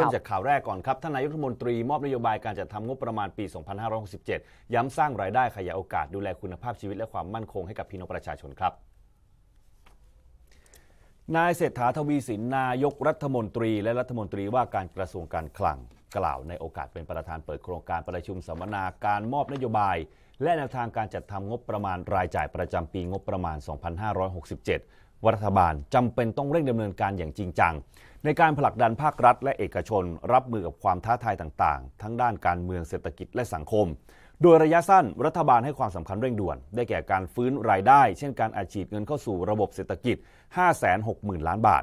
ริ่มจากข่าวแรกก่อนครับท่านนายกรัฐมนตรีมอบนโยบายการจัดทำงบประมาณปี 2567ย้ำสร้างรายได้ขยายโอกาส ดูแลคุณภาพชีวิตและความมั่นคงให้กับพี่น้องประชาชนครับ นายเศรษฐาทวีสินนายกรัฐมนตรี และรัฐมนตรีว่าการกระทรวงการคลังกล่าวในโอกาสเป็นประธานเปิดโครงการประชุมสัมมนาการ มอบนโยบาย และแนวทางการจัดทำงบประมาณรายจ่ายประจำปีงบประมาณ 2567รัฐบาลจำเป็นต้องเร่งดำเนินการอย่างจริงจังในการผลักดันภาครัฐและเอกชน รับมือกับความท้าทายต่างๆ ทั้งด้านการเมืองเศรษฐกิจและสังคม โดยระยะสั้นรัฐบาลให้ความสำคัญเร่งด่วน ได้แก่การฟื้นรายได้ เช่นการอาฉีดเงินเข้าสู่ระบบเศรษฐกิจ 560,000 ล้านบาท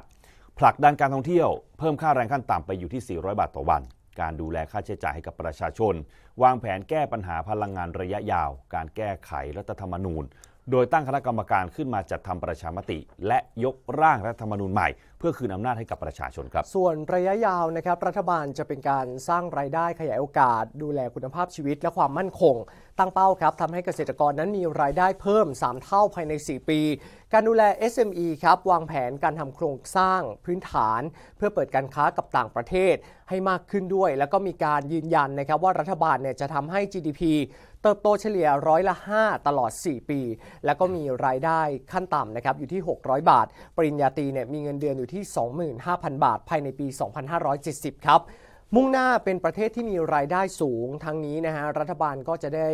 ผลักดันการท่องเที่ยวเพิ่มค่าแรงขั้นต่ำไปอยู่ที่ 400 บาทต่อวัน การดูแลค่าใช้จ่ายให้กับประชาชน วางแผนแก้ปัญหาพลังงานระยะยาว การแก้ไขรัฐธรรมนูญ โดยตั้งคณะกรรมการขึ้นมาจัดทำประชามติและยกร่างรัฐธรรมนูญใหม่เพื่อคืนอำนาจให้กับประชาชนครับ ส่วนระยะยาวนะครับ รัฐบาลจะเป็นการสร้างรายได้ขยายโอกาส ดูแลคุณภาพชีวิตและความมั่นคง ตั้งเป้าครับทำให้เกษตรกรนั้นมีรายได้เพิ่ม 3 เท่าภายใน 4 ปี การดูแล SME ครับ วางแผนการทำโครงสร้างพื้นฐาน เพื่อเปิดการค้ากับต่างประเทศให้มากขึ้นด้วย แล้วก็มีการยืนยันนะครับ ว่ารัฐบาลเนี่ยจะทำให้ GDP เติบโตเฉลี่ยร้อยละ 5 ตลอด 4 ปี แล้วก็มีรายได้ขั้นต่ำนะครับอยู่ที่ 600 บาทปริญญาตรีเนี่ยมีเงินเดือนอยู่อู่ที่ 25,000 บาท ภายในปี 2570 ครับ มุ่งหน้าเป็นประเทศที่มีรายได้สูงทั้งนี้นะฮะ รัฐบาลก็จะได้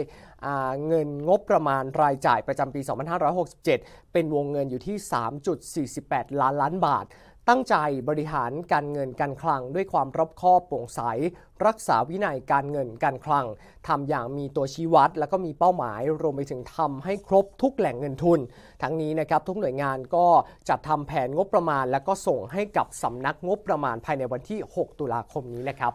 เงินงบประมาณรายจ่ายประจำปี 2567 เป็นวงเงินอยู่ที่ 3.48 ล้านล้านบาทตั้งใจบริหารการเงินการคลังด้วยความรอบคอบโปร่งใสรักษาวินัยการเงินการคลัง ทำอย่างมีตัวชี้วัดแล้วก็มีเป้าหมาย รวมไปถึงทำให้ครบทุกแหล่งเงินทุน ทั้งนี้นะครับทุกหน่วยงานก็จัดทำแผนงบประมาณแล้วก็ส่งให้กับสำนักงบประมาณภายในวันที่ 6 ตุลาคมนี้นะครับ